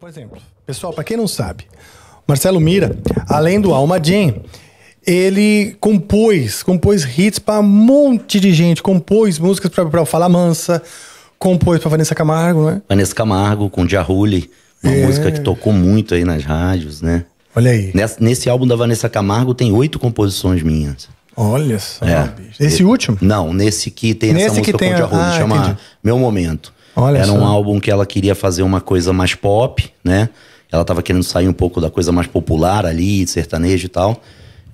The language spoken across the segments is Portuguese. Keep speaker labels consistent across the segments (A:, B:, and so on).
A: Por exemplo, pessoal, para quem não sabe, Marcelo Mira, além do Alma Jean, ele compôs, compôs hits para um monte de gente, compôs músicas para o Fala Mansa, compôs para Vanessa Camargo, né? Vanessa Camargo com Diarrulli, uma é. música que tocou muito aí nas rádios, né? Olha aí. Nesse, nesse álbum da Vanessa Camargo tem oito composições minhas. Olha só, é. Esse último? Não, nesse que tem nesse essa música tem, com Diarrulli, ah, chama entendi. Meu Momento. Olha Era só. um álbum que ela queria fazer uma coisa mais pop, né? Ela estava querendo sair um pouco da coisa mais popular ali, sertanejo e tal,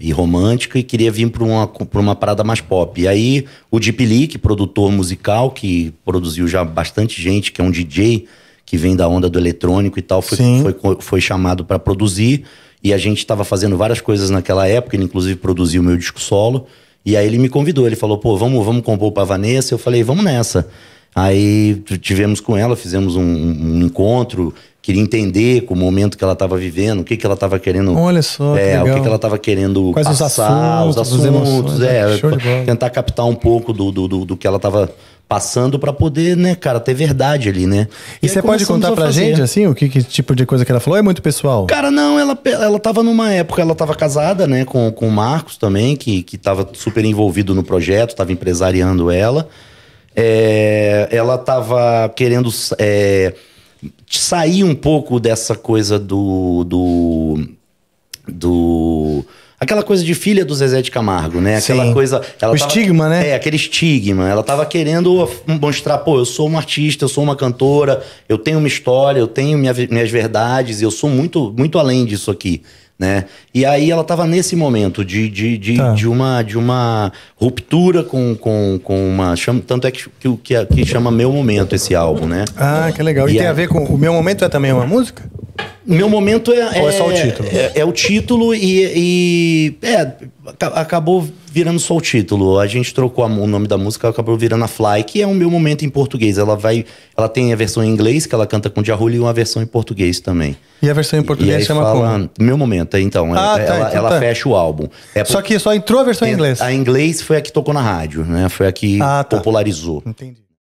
A: e romântica, e queria vir para uma, pra uma parada mais pop. E aí o Deep Leak, produtor musical, que produziu já bastante gente, que é um DJ que vem da onda do eletrônico e tal, foi, foi, foi chamado para produzir. E a gente estava fazendo várias coisas naquela época, ele inclusive produziu o meu disco solo. E aí ele me convidou, ele falou, pô, vamos, vamos compor pra Vanessa. Eu falei, vamos nessa. Aí tivemos com ela, fizemos um, um encontro, queria entender com o momento que ela estava vivendo, o que, que ela estava querendo. Olha só, é, o que, que ela estava querendo Quais passar, os assuntos, os assuntos é, é tentar captar um pouco do, do, do, do que ela estava passando para poder, né, cara, ter verdade ali, né? E, você pode contar pra a gente, assim, o que, que, tipo de coisa que ela falou? É muito pessoal? Cara, não, ela, ela tava numa época, ela tava casada, né, com, com o Marcos também, que, que tava super envolvido no projeto, tava empresariando ela é, ela estava querendo é, sair um pouco dessa coisa do, do, do aquela coisa de filha do Zezé de Camargo, né? Aquela Sim. coisa. Ela o tava, estigma, né? É, aquele estigma. Ela tava querendo mostrar, pô, eu sou uma artista, eu sou uma cantora, eu tenho uma história, eu tenho minha, minhas verdades, eu sou muito, muito além disso aqui né? E aí ela estava nesse momento de, de, de, tá. de, uma, de uma ruptura com, com, com uma. Chama, tanto é que, que, é, que, chama Meu Momento esse álbum, né? Ah, que legal. E, e tem a... a ver com. O Meu Momento é também uma música? Meu momento é. Ou é, é só o é, título? É, é o título e, e. é, acabou virando só o título. A gente trocou a, o nome da música, acabou virando a Fly, que é o meu momento em português. Ela vai. Ela tem a versão em inglês, que ela canta com Jarulho, e uma versão em português também. E a versão em português e chama fala, como? Meu momento, então. É, ah, ela, tá, ela, então ela tá. fecha o álbum. É só por, que só entrou a versão em inglês. A inglês foi a que tocou na rádio, né? Foi a que ah, tá. popularizou. Entendi.